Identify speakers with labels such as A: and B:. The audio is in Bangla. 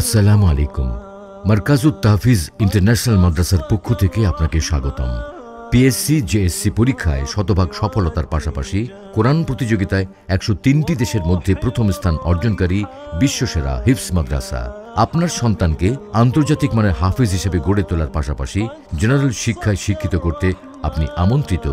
A: আসসালামু আলাইকুম মার্কাজুত তাহফিজ ইন্টারন্যাশনাল মাদ্রাসার পক্ষ থেকে আপনাকে স্বাগতম পিএসসি জেএসসি পরীক্ষায় শতভাগ সফলতার পাশাপাশি কোরআন প্রতিযোগিতায় একশো তিনটি দেশের মধ্যে প্রথম স্থান অর্জনকারী বিশ্বসেরা হিফস মাদ্রাসা আপনার সন্তানকে আন্তর্জাতিক মানের হাফিজ হিসেবে গড়ে তোলার পাশাপাশি জেনারেল শিক্ষায় শিক্ষিত করতে আপনি আমন্ত্রিত